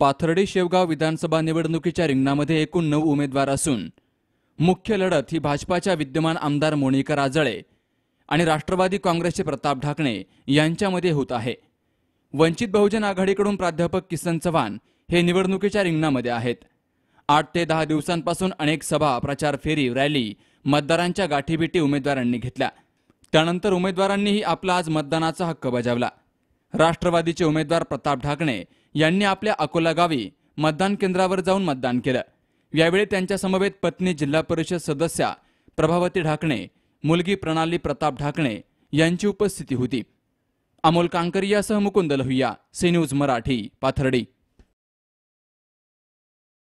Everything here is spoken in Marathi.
पाथर्डी शेवगाव विधानसभा निवडणुकीच्या रिंगणामध्ये एकूण नऊ उमेदवार असून मुख्य लढत ही भाजपाच्या विद्यमान आमदार मोनिका राजळे आणि राष्ट्रवादी काँग्रेसचे प्रताप ढाकणे यांच्यामध्ये होत आहे वंचित बहुजन आघाडीकडून प्राध्यापक किसन चव्हाण हे निवडणुकीच्या रिंगणामध्ये आहेत आठ ते दहा दिवसांपासून अनेक सभा प्रचार फेरी रॅली मतदारांच्या गाठीभेटी उमेदवारांनी घेतल्या त्यानंतर उमेदवारांनीही आपला आज मतदानाचा हक्क बजावला राष्ट्रवादीचे उमेदवार प्रताप ढाकणे यांनी आपल्या अकोला गावी मतदान केंद्रावर जाऊन मतदान केलं यावेळी त्यांच्या समवेत पत्नी जिल्हा परिषद सदस्या प्रभावती ढाकणे मुलगी प्रणाली प्रताप ढाकणे यांची उपस्थिती होती अमोल कांकरियासह मुकुंद लोहिया सी न्यूज मराठी पाथर्डी